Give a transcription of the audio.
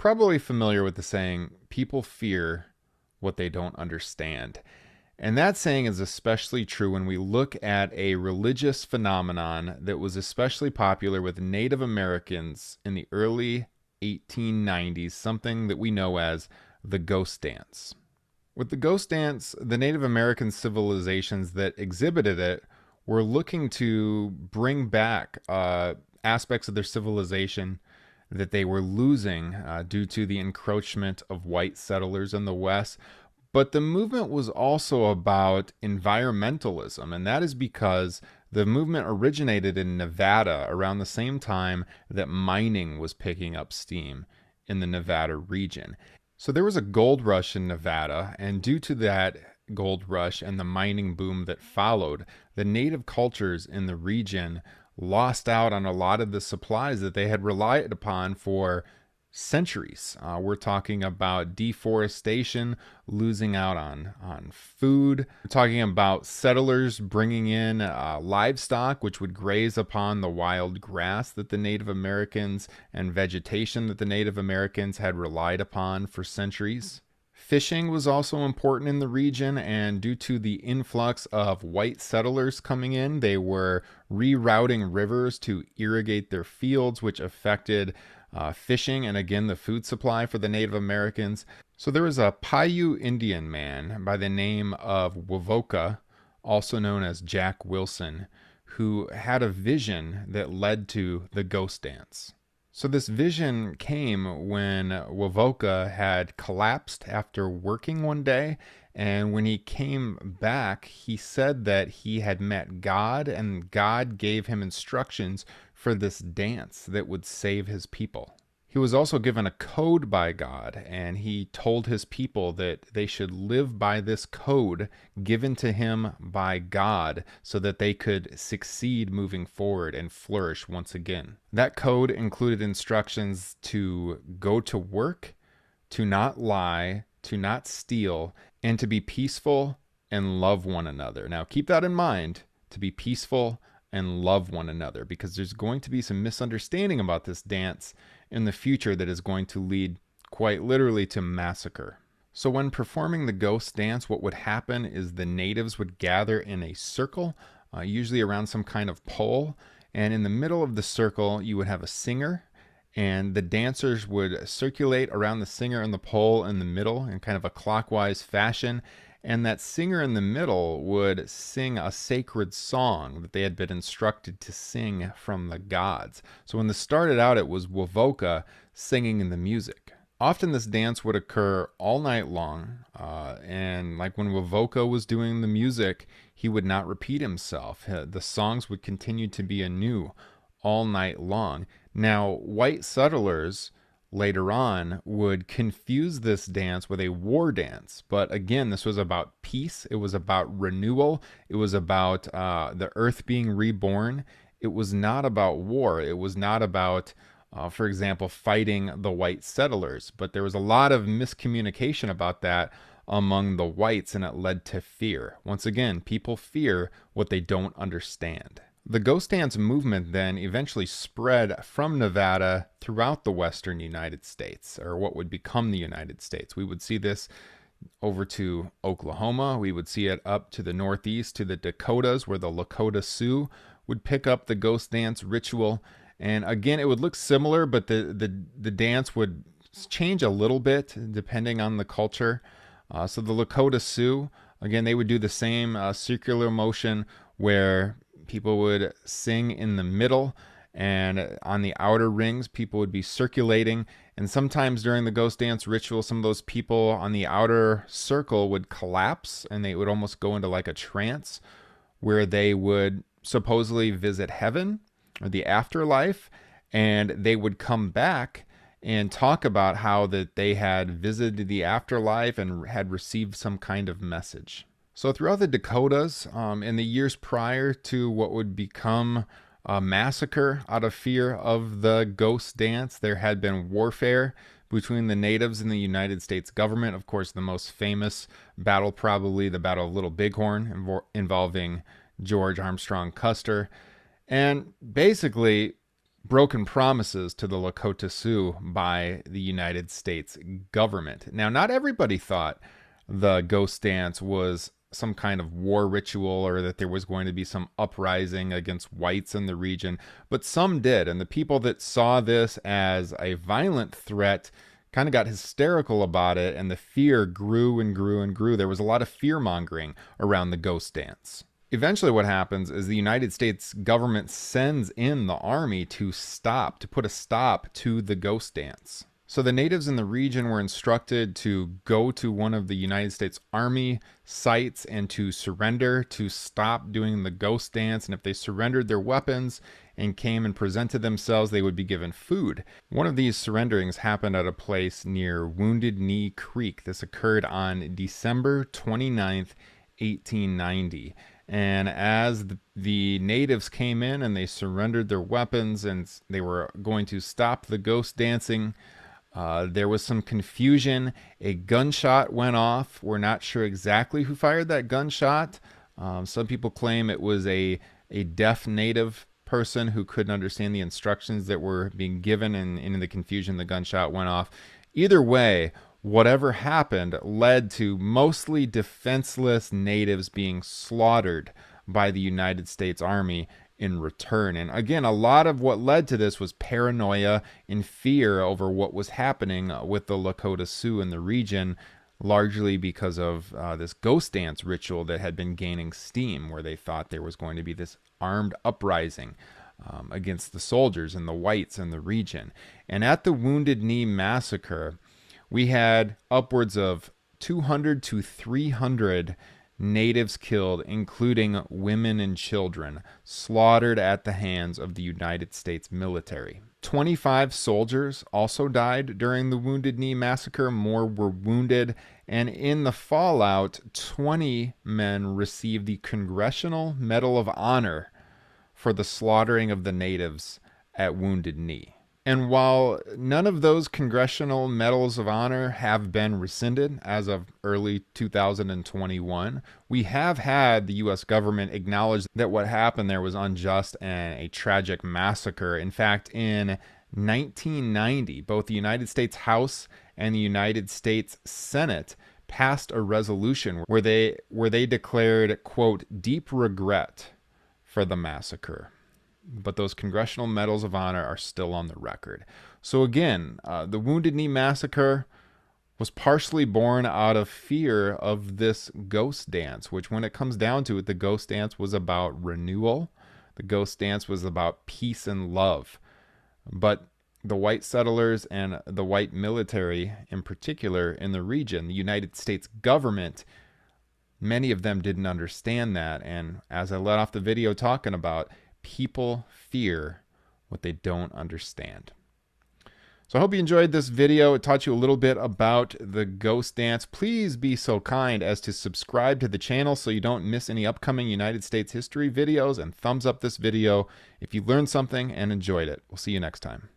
probably familiar with the saying, people fear what they don't understand. And that saying is especially true when we look at a religious phenomenon that was especially popular with Native Americans in the early 1890s, something that we know as the ghost dance. With the ghost dance, the Native American civilizations that exhibited it were looking to bring back uh, aspects of their civilization that they were losing uh, due to the encroachment of white settlers in the West. But the movement was also about environmentalism, and that is because the movement originated in Nevada around the same time that mining was picking up steam in the Nevada region. So there was a gold rush in Nevada, and due to that gold rush and the mining boom that followed, the native cultures in the region lost out on a lot of the supplies that they had relied upon for centuries. Uh, we're talking about deforestation, losing out on on food. We're talking about settlers bringing in uh, livestock, which would graze upon the wild grass that the Native Americans and vegetation that the Native Americans had relied upon for centuries. Fishing was also important in the region, and due to the influx of white settlers coming in, they were rerouting rivers to irrigate their fields, which affected uh, fishing and again the food supply for the Native Americans. So there was a Paiute Indian man by the name of Wavoka, also known as Jack Wilson, who had a vision that led to the ghost dance. So, this vision came when Wavoka had collapsed after working one day. And when he came back, he said that he had met God and God gave him instructions for this dance that would save his people. He was also given a code by God, and he told his people that they should live by this code given to him by God so that they could succeed moving forward and flourish once again. That code included instructions to go to work, to not lie, to not steal, and to be peaceful and love one another. Now, keep that in mind to be peaceful and love one another because there's going to be some misunderstanding about this dance in the future that is going to lead quite literally to massacre. So, when performing the ghost dance, what would happen is the natives would gather in a circle, uh, usually around some kind of pole, and in the middle of the circle, you would have a singer. And the dancers would circulate around the singer and the pole in the middle in kind of a clockwise fashion and that singer in the middle would sing a sacred song that they had been instructed to sing from the gods. So when this started out, it was Wovoka singing in the music. Often this dance would occur all night long, uh, and like when Wovoka was doing the music, he would not repeat himself. The songs would continue to be anew all night long. Now, white settlers later on would confuse this dance with a war dance. But again, this was about peace, it was about renewal, it was about uh, the earth being reborn. It was not about war, it was not about. Uh, for example, fighting the white settlers. But there was a lot of miscommunication about that among the whites, and it led to fear. Once again, people fear what they don't understand. The ghost dance movement then eventually spread from Nevada throughout the western United States, or what would become the United States. We would see this over to Oklahoma. We would see it up to the northeast to the Dakotas, where the Lakota Sioux would pick up the ghost dance ritual. And again, it would look similar, but the, the, the dance would change a little bit depending on the culture. Uh, so the Lakota Sioux, again, they would do the same uh, circular motion where people would sing in the middle and on the outer rings people would be circulating and sometimes during the ghost dance ritual some of those people on the outer circle would collapse and they would almost go into like a trance where they would supposedly visit heaven or the afterlife and they would come back and talk about how that they had visited the afterlife and had received some kind of message so, throughout the Dakotas, um, in the years prior to what would become a massacre out of fear of the ghost dance, there had been warfare between the natives and the United States government. Of course, the most famous battle, probably the Battle of Little Bighorn, involving George Armstrong Custer. And basically, broken promises to the Lakota Sioux by the United States government. Now, not everybody thought the ghost dance was some kind of war ritual or that there was going to be some uprising against whites in the region, but some did. And the people that saw this as a violent threat kind of got hysterical about it, and the fear grew and grew and grew. There was a lot of fear mongering around the ghost dance. Eventually, what happens is the United States government sends in the army to stop, to put a stop to the ghost dance. So the natives in the region were instructed to go to one of the United States Army sites and to surrender, to stop doing the ghost dance. And if they surrendered their weapons and came and presented themselves, they would be given food. One of these surrenderings happened at a place near Wounded Knee Creek. This occurred on December 29th, 1890. And as the natives came in and they surrendered their weapons and they were going to stop the ghost dancing, uh, there was some confusion. A gunshot went off. We're not sure exactly who fired that gunshot. Um, some people claim it was a, a deaf native person who couldn't understand the instructions that were being given, and, and in the confusion, the gunshot went off. Either way, whatever happened led to mostly defenseless natives being slaughtered by the United States Army in return. And again, a lot of what led to this was paranoia and fear over what was happening with the Lakota Sioux in the region, largely because of uh, this ghost dance ritual that had been gaining steam, where they thought there was going to be this armed uprising. Um, against the soldiers and the whites in the region. And at the Wounded Knee Massacre, we had upwards of 200 to 300 natives killed, including women and children, slaughtered at the hands of the United States military. 25 soldiers also died during the Wounded Knee massacre. More were wounded. And in the fallout, 20 men received the Congressional Medal of Honor for the slaughtering of the natives at Wounded Knee. And while none of those congressional medals of honor have been rescinded as of early 2021, we have had the US government acknowledge that what happened there was unjust and a tragic massacre. In fact, in 1990, both the United States House and the United States Senate passed a resolution where they where they declared quote deep regret for the massacre but those Congressional Medals of Honor are still on the record. So, again, uh, the Wounded Knee Massacre was partially born out of fear of this ghost dance, which, when it comes down to it, the ghost dance was about renewal, the ghost dance was about peace and love. But the white settlers and the white military, in particular, in the region, the United States government, many of them didn't understand that. And as I let off the video talking about, people fear what they don't understand. So I hope you enjoyed this video. It taught you a little bit about the ghost dance. Please be so kind as to subscribe to the channel so you don't miss any upcoming United States history videos and thumbs up this video if you learned something and enjoyed it. We'll see you next time.